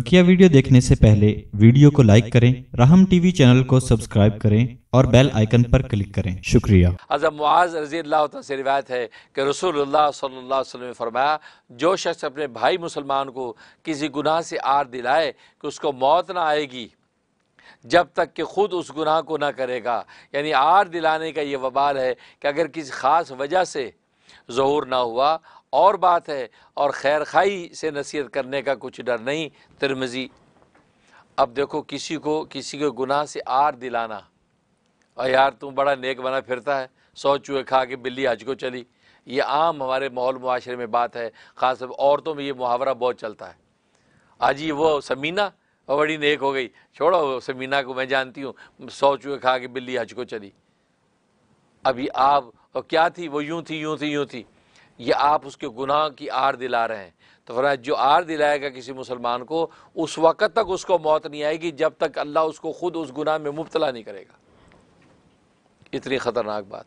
बकिया वीडियो देखने से पहले वीडियो को लाइक करें रहम टीवी चैनल को सब्सक्राइब करें और बेल आइकन पर क्लिक करें शुक्रिया अजब अच्छा, मुआज रजी अल्लाह से रिवायत है कि रसूलुल्लाह सल्लल्लाहु अलैहि वसल्लम ने फरमाया जो शख्स अपने भाई मुसलमान को किसी गुनाह से आर दिलाए कि उसको मौत ना आएगी जब तक कि खुद उस गुनाह को ना करेगा यानी आर दिलाने का ये वबाल है कि अगर किसी ख़ास वजह से जहूर ना हुआ और बात है और खैर खाई से नसीहत करने का कुछ डर नहीं तिरमजी अब देखो किसी को किसी के गुनाह से आर दिलाना और यार तुम बड़ा नेक बना फिरता है सौ चूहे खा के बिल्ली आज को चली ये आम हमारे माहौल माशरे में बात है ख़ास औरतों में ये मुहावरा बहुत चलता है आज ये वो समीना और बड़ी नेक हो गई छोड़ो समीना को मैं जानती हूँ सौ चूहे खा के बिल्ली हज को चली अभी आप और क्या थी वो यूँ थी यूँ थी यूँ थी ये आप उसके गुनाह की आर दिला रहे हैं तो फरमाया जो आर दिलाएगा किसी मुसलमान को उस वक़्त तक उसको मौत नहीं आएगी जब तक अल्लाह उसको ख़ुद उस गुनाह में मुबतला नहीं करेगा इतनी ख़तरनाक बात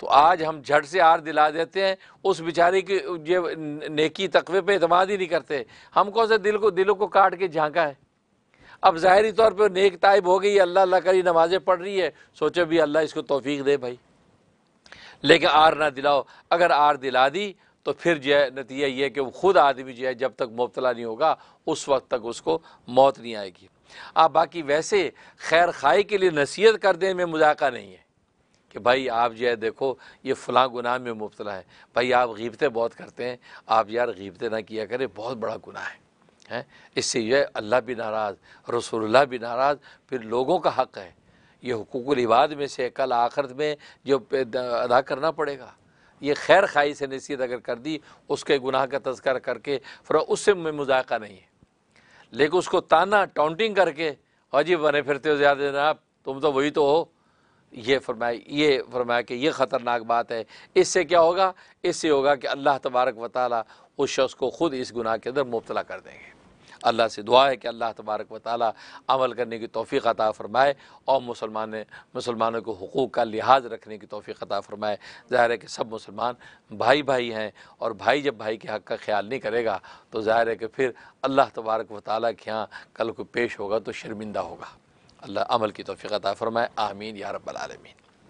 तो आज हम झट से आर दिला देते हैं उस बेचारे की ये नेकी तकवे पे अतमाद ही नहीं करते हम कौन से दिल को दिलों को काट के झांका है अब ज़ाहरी तौर पर नेक तायब हो गई अल्लाह अल्लाह करी नमाज़ें पढ़ रही है सोचो भी अल्लाह इसको तोफ़ी दे भाई लेकिन आर ना दिलाओ अगर आर दिला दी तो फिर जो है नतीजा ये कि वो ख़ुद आदमी जो है जब तक मुबतला नहीं होगा उस वक्त तक उसको मौत नहीं आएगी आप बाकी वैसे खैर खाई के लिए नसीहत कर देने में मुजाका नहीं है कि भाई आप जो है देखो ये फलां गुनाह में मुबतला है भाई आप गीबतें बहुत करते हैं आप यार गीबतें ना किया करें बहुत बड़ा गुनाह है हैं इससे जो है अल्लाह भी नाराज़ रसोल्ला भी नाराज़ फिर लोगों का हक है ये हकूक़ इबाद में से कल आखिरत में जो अदा करना पड़ेगा ये खैर खाई से नसीहत अगर कर दी उसके गुनाह का तस्कर करके फिर उससे में मजाका नहीं है लेकिन उसको ताना टाउंटिंग करके अजीब जी बने फिरते हो ज़्यादा जनाब तुम तो वही तो हो ये फरमाए ये फरमाया कि ये ख़तरनाक बात है इससे क्या होगा इससे होगा कि अल्लाह तबारक वाली उस शख्स को ख़ुद इस गुनाह के अंदर मुबतला कर देंगे अल्लाह से दुआ है कि अल्लाह तबारक व ताली अमल करने की तोफ़ी अता फ़रमाए और मुसलमान मुसलमानों के हकूक़ का लिहाज रखने की तोफ़ी अता फ़रमाए ज़ाहिर है कि सब मुसलमान भाई भाई हैं और भाई जब भाई के हक़ का ख्याल नहीं करेगा तो ज़ाहिर है कि फिर अल्लाह तबारक व ताली के यहाँ कल को पेश होगा तो शर्मिंदा होगा अल्लाह अमल की तोफ़ी अता फ़रमाए आमीन या रबालमीन